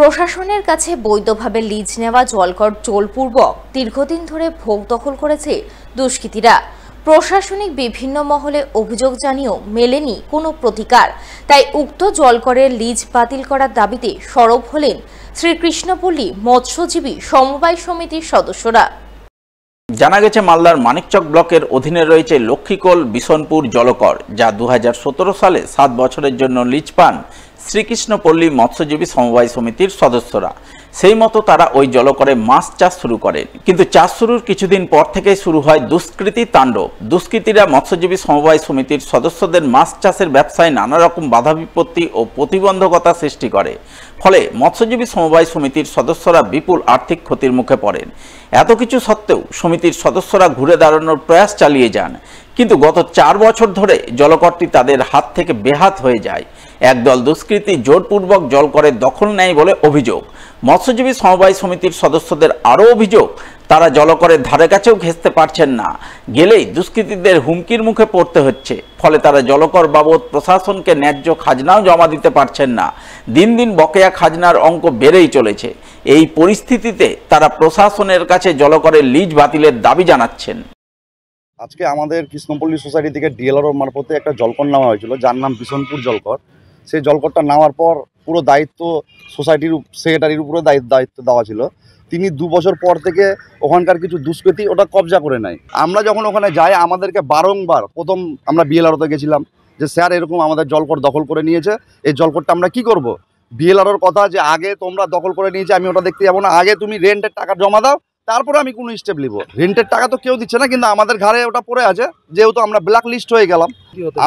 প্রশাসনের কাছে বৈধভাবে লিজ নেওয়া জলকর জোলপূর্বক দীর্ঘদিন ধরে ভোগ দখল করেছে দুষ্কৃতীরা প্রশাসনিক বিভিন্ন মহলে অভিযোগ জানিয়েও মেলেনি কোনো প্রতিকার তাই উক্ত জলকরের লিজ বাতিল করার দাবিতে সরব হলেন শ্রীকৃষ্ণপল্লী মৎস্যজীবী সমবায় সমিতির সদস্যরা জানা গেছে মালদার মানিকচক ব্লকের অধীনে রয়েছে লক্ষ্মীকোল বিশনপুর জলকর যা দু সালে সাত বছরের জন্য লিজ পান শ্রীকৃষ্ণপল্লী মৎস্যজীবী সমবায় সমিতির সদস্যরা সেই মতো তারা ওই জলকরে মাছ চাষ শুরু করেন কিন্তু চাষ শুরুর কিছুদিন পর থেকেই শুরু হয় দুষ্কৃতি তাণ্ডব দুষ্কৃতীরা মৎস্যজীবী সমবায় সমিতির সদস্যদের মাছ চাষের ব্যবসায় নানা রকম বাধা বিপত্তি ও প্রতিবন্ধকতা সৃষ্টি করে ফলে মৎস্যজীবী সমবায় সমিতির সদস্যরা বিপুল আর্থিক ক্ষতির মুখে পড়েন এত কিছু সত্ত্বেও সমিতির সদস্যরা ঘুরে দাঁড়ানোর প্রয়াস চালিয়ে যান কিন্তু গত চার বছর ধরে জলকরটি তাদের হাত থেকে বেহাত হয়ে যায় একদল দুষ্কৃতী জোরপূর্বক জল করে দখল নেয় বলে অভিযোগ মৎস্যজীবী সমবায় সমিতির সদস্যদের আরও অভিযোগ তারা জলকরের ধারে কাছেও ঘেঁচতে পারছেন না গেলেই দুষ্কৃতীদের হুমকির মুখে পড়তে হচ্ছে ফলে তারা জলকর বাবদ প্রশাসনকে ন্যায্য খাজনাও জমা দিতে পারছেন না দিন দিন বকেয়া খাজনার অঙ্ক বেড়েই চলেছে এই পরিস্থিতিতে তারা প্রশাসনের কাছে জলকরের লিজ বাতিলের দাবি জানাচ্ছেন আজকে আমাদের কৃষ্ণপল্লী সোসাইটি থেকে ডিএলআরও মারফতে একটা জলকর নেওয়া হয়েছিল যার নাম বিশনপুর জলকর সেই জলকরটা নেওয়ার পর পুরো দায়িত্ব সোসাইটির সেক্রেটারির উপরে দায়িত্ব দেওয়া ছিল তিনি দু বছর পর থেকে ওখানকার কিছু দুষ্কৃতি ওটা কবজা করে নেয় আমরা যখন ওখানে যাই আমাদেরকে বারংবার প্রথম আমরা বিএলআরওতে গেছিলাম যে স্যার এরকম আমাদের জলকর দখল করে নিয়েছে এই জলকরটা আমরা কি করব বিএলআরওর কথা যে আগে তোমরা দখল করে নিয়েছে আমি ওটা দেখতে যাবো না আগে তুমি রেন্টের টাকা জমা দাও তারপরে আমি কোনো স্টেপ নিব রেন্টের টাকা তো কেউ দিচ্ছে না কিন্তু আমাদের ঘরে ওটা পড়ে আছে যেহেতু আমরা ব্ল্যাক লিস্ট হয়ে গেলাম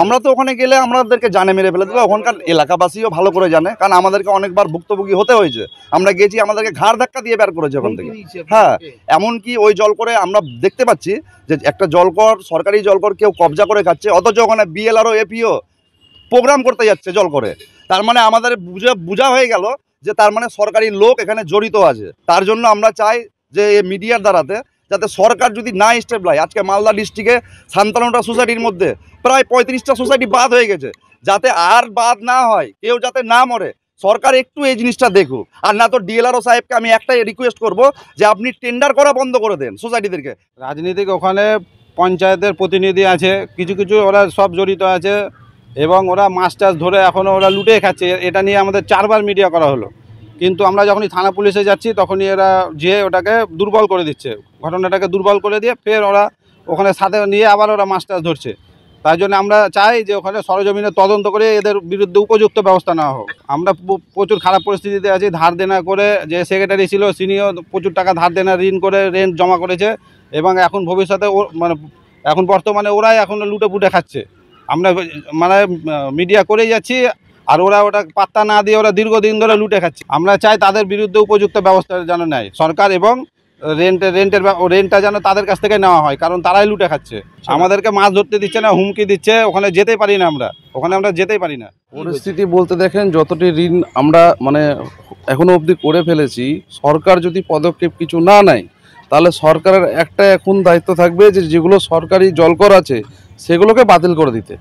আমরা তো ওখানে গেলে আমাদেরকে জানে মেরে ফেলে দেবে ওখানকার এলাকাবাসীও ভালো করে জানে কারণ আমাদেরকে অনেকবার ভুক্তভোগী হতে হয়েছে আমরা গেছি আমাদেরকে ঘাড় ধাক্কা দিয়ে বের করেছে ওখান থেকে হ্যাঁ এমনকি ওই জল করে আমরা দেখতে পাচ্ছি যে একটা জলকর সরকারি জলকর কেউ কবজা করে খাচ্ছে অথচ ওখানে বিএলআরও এপিও প্রোগ্রাম করতে যাচ্ছে জল করে তার মানে আমাদের বুঝা হয়ে গেল যে তার মানে সরকারি লোক এখানে জড়িত আছে তার জন্য আমরা চাই যে মিডিয়ার দ্বারাতে যাতে সরকার যদি না স্টেপ নেয় আজকে মালদা ডিস্ট্রিক্টে সান্তান্নটা সোসাইটির মধ্যে প্রায় পঁয়ত্রিশটা সোসাইটি বাদ হয়ে গেছে যাতে আর বাদ না হয় কেউ যাতে না মরে সরকার একটু এই জিনিসটা দেখুক আর না তো ডিএলআরও সাহেবকে আমি একটাই রিকোয়েস্ট করব যে আপনি টেন্ডার করা বন্ধ করে দেন সোসাইটিদেরকে রাজনীতিক ওখানে পঞ্চায়েতের প্রতিনিধি আছে কিছু কিছু ওরা সব জড়িত আছে এবং ওরা মাছ টাছ ধরে এখনও ওরা লুটে খাচ্ছে এটা নিয়ে আমাদের চারবার মিডিয়া করা হলো কিন্তু আমরা যখনই থানা পুলিশে যাচ্ছি তখনই এরা যেয়ে ওটাকে দুর্বল করে দিচ্ছে ঘটনাটাকে দুর্বল করে দিয়ে ফের ওরা ওখানে সাথে নিয়ে আবার ওরা মাছ টাছ ধরছে তাই জন্য আমরা চাই যে ওখানে সরজমিনে তদন্ত করে এদের বিরুদ্ধে উপযুক্ত ব্যবস্থা নেওয়া হোক আমরা প্রচুর খারাপ পরিস্থিতিতে আছি ধার দেনা করে যে সেক্রেটারি ছিল তিনিও প্রচুর টাকা ধার দেনা ঋণ করে রেন্ট জমা করেছে এবং এখন ভবিষ্যতে ও মানে এখন বর্তমানে ওরাই এখন লুটে পুটে খাচ্ছে আমরা মানে মিডিয়া করেই যাচ্ছি আর ওরা ওটা পাত্তা না দিয়ে ওরা দীর্ঘদিন ধরে লুটে খাচ্ছে আমরা চাই তাদের বিরুদ্ধে উপযুক্ত ব্যবস্থা যেন নেয় সরকার এবং রেন্টের রেন্টের রেন্টটা যেন তাদের কাছ থেকে নেওয়া হয় কারণ তারাই লুটে খাচ্ছে আচ্ছা। আমাদেরকে মাছ ধরতে দিচ্ছে না হুমকি দিচ্ছে ওখানে যেতে পারি না আমরা ওখানে আমরা যেতেই পারি না পরিস্থিতি বলতে দেখেন যতটি ঋণ আমরা মানে এখনো অবধি করে ফেলেছি সরকার যদি পদক্ষেপ কিছু না নেয় তাহলে সরকারের একটা এখন দায়িত্ব থাকবে যে যেগুলো সরকারি জলকর আছে সেগুলোকে বাতিল করে দিতে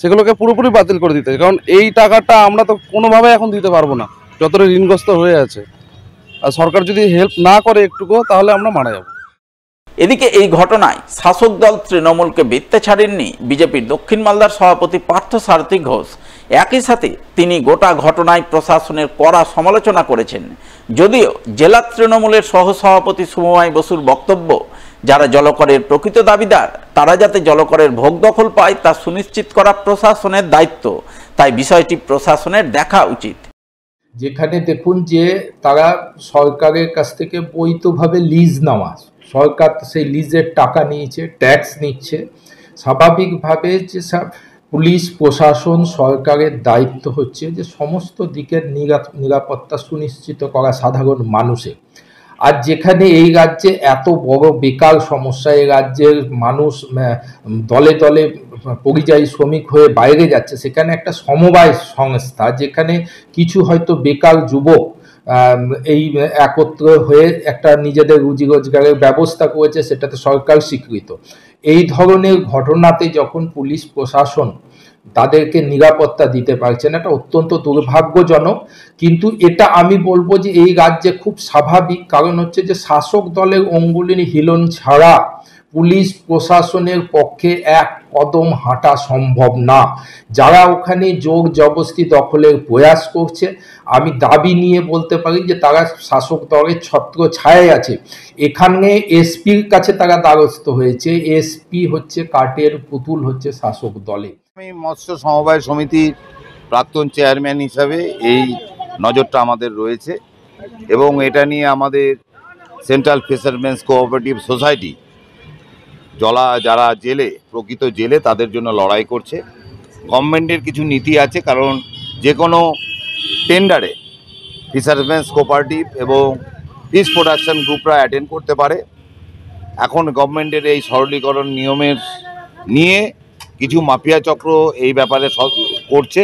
সেগুলোকে পুরোপুরি বাতিল করে দিতে কারণ এই টাকাটা আমরা তো কোনোভাবে এখন দিতে পারবো না যতটা ঋণগ্রস্ত হয়ে আছে আর সরকার যদি হেল্প না করে একটুকু তাহলে আমরা মারা যাব এদিকে এই ঘটনায় শাসক দল তৃণমূলকে বৃত্তে ছাড়েননি বিজেপির দক্ষিণ মালদার সভাপতি পার্থ সারথী ঘোষ একই সাথে তিনি গোটা ঘটনায় প্রশাসনের কড়া সমালোচনা করেছেন যদিও জেলা তৃণমূলের সহসভাপতি সুমমাই বসুর বক্তব্য যারা জলকরের প্রকৃত দাবিদার তারা যাতে জলকরের ভোগ দখল পায় তা সুনিশ্চিত করা প্রশাসনের দায়িত্ব তাই বিষয়টি প্রশাসনের দেখা উচিত যেখানে দেখুন যে তারা সরকারের কাছ থেকে বৈধভাবে লিজ নেওয়া সরকার সেই লিজের টাকা নিয়েছে ট্যাক্স নিচ্ছে স্বাভাবিকভাবে যে পুলিশ প্রশাসন সরকারের দায়িত্ব হচ্ছে যে সমস্ত দিকের নিরাপত্তা সুনিশ্চিত করা সাধারণ মানুষের আর যেখানে এই রাজ্যে এত বড় বেকার সমস্যা এই রাজ্যের মানুষ দলে দলে পরিযায়ী শ্রমিক হয়ে বাইরে যাচ্ছে সেখানে একটা সমবায় সংস্থা যেখানে কিছু হয়তো বেকার যুবক এই একত্র হয়ে একটা নিজেদের রুজি রোজগারের ব্যবস্থা করেছে সেটাতে সরকার স্বীকৃত এই ধরনের ঘটনাতে যখন পুলিশ প্রশাসন তাদেরকে নিরাপত্তা দিতে পারছেন এটা অত্যন্ত দুর্ভাগ্যজনক কিন্তু এটা আমি বলবো যে এই রাজ্যে খুব স্বাভাবিক কারণ হচ্ছে যে শাসক দলের অঙ্গুলিনী হিলন ছাড়া পুলিশ প্রশাসনের পক্ষে এক কদম হাঁটা সম্ভব না যারা ওখানে যোগ জবস্তি দখলের প্রয়াস করছে আমি দাবি নিয়ে বলতে পারি যে তারা শাসক দলের ছত্র ছায় আছে এখানে এসপির কাছে তারা দ্বারস্থ হয়েছে এসপি হচ্ছে কাটের পুতুল হচ্ছে শাসক দলে আমি মৎস্য সমবায় সমিতির প্রাক্তন চেয়ারম্যান হিসাবে এই নজরটা আমাদের রয়েছে এবং এটা নিয়ে আমাদের সেন্ট্রাল ফিশারম্যানস কোঅপারেটিভ সোসাইটি জলা যারা জেলে প্রকৃত জেলে তাদের জন্য লড়াই করছে গভর্নমেন্টের কিছু নীতি আছে কারণ যে কোনো টেন্ডারে ফিশারম্যানস কোপারেটিভ এবং ফিস প্রোডাকশন গ্রুপরা অ্যাটেন্ড করতে পারে এখন গভর্নমেন্টের এই সরলীকরণ নিয়মের নিয়ে কিছু মাফিয়া চক্র এই ব্যাপারে করছে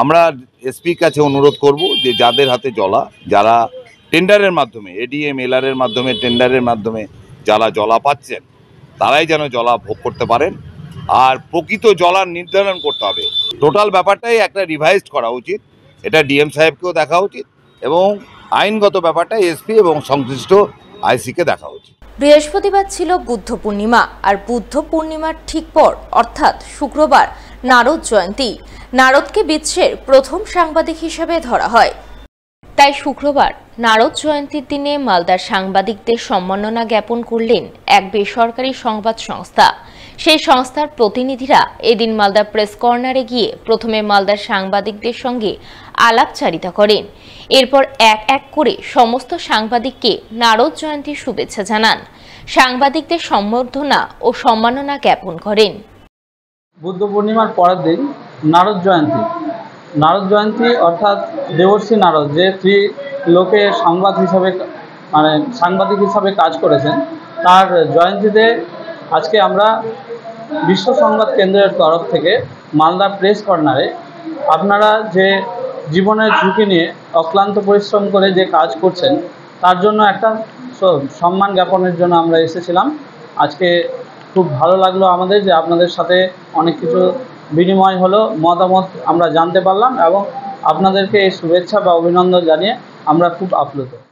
আমরা এসপির কাছে অনুরোধ করব যে যাদের হাতে জলা যারা টেন্ডারের মাধ্যমে এডিএম এলআরের মাধ্যমে টেন্ডারের মাধ্যমে যারা জলা পাচ্ছেন তারাই যেন জলা ভোগ করতে পারেন আর প্রকৃত জলার নির্ধারণ করতে হবে টোটাল ব্যাপারটাই একটা রিভাইজড করা উচিত এটা ডিএম সাহেবকেও দেখা উচিত এবং আইনগত ব্যাপারটা এসপি এবং সংশ্লিষ্ট আইসিকে দেখা উচিত বৃহস্পতিবার ছিল বুদ্ধ পূর্ণিমা আর বুদ্ধ পূর্ণিমার ঠিক পর অর্থাৎ শুক্রবার নারদ জয়ন্তী নারদকে বিশ্বের প্রথম সাংবাদিক হিসাবে ধরা হয় তাই শুক্রবার নারদ জয়ন্তীর দিনে মালদার সাংবাদিকদের সম্মাননা জ্ঞাপন করলেন এক বেসরকারি সংবাদ সংস্থা সেই সংস্থার প্রতিনিধিরা এদিন মালদা প্রেস কর্নারে গিয়ে প্রথমে মালদার সাংবাদিকদের সঙ্গে আলাপচারিতা করেন এরপর এক এক করে সমস্ত সাংবাদিককে নারদ জয়ন্তীর শুভেচ্ছা জানান সাংবাদিকদের সম্বর্ধনা ও সম্মাননা জ্ঞাপন করেন বুদ্ধ পূর্ণিমার পরের দিন নারদ জয়ন্তী নারদ জয়ন্তী অর্থাৎ দেবর্ষী নারদ যে শ্রী লোকে সংবাদ হিসাবে মানে সাংবাদিক হিসাবে কাজ করেছেন তার জয়ন্তীতে আজকে আমরা বিশ্ব সংবাদ কেন্দ্রের তরফ থেকে মালদা প্রেস কর্নারে আপনারা যে জীবনের ঝুঁকি নিয়ে অক্লান্ত পরিশ্রম করে যে কাজ করছেন তার জন্য একটা সম্মান জ্ঞাপনের জন্য আমরা এসেছিলাম আজকে খুব ভালো লাগলো আমাদের যে আপনাদের সাথে অনেক কিছু বিনিময় হলো মতামত আমরা জানতে পারলাম এবং আপনাদেরকে এই শুভেচ্ছা বা অভিনন্দন জানিয়ে আমরা খুব আপ্লুত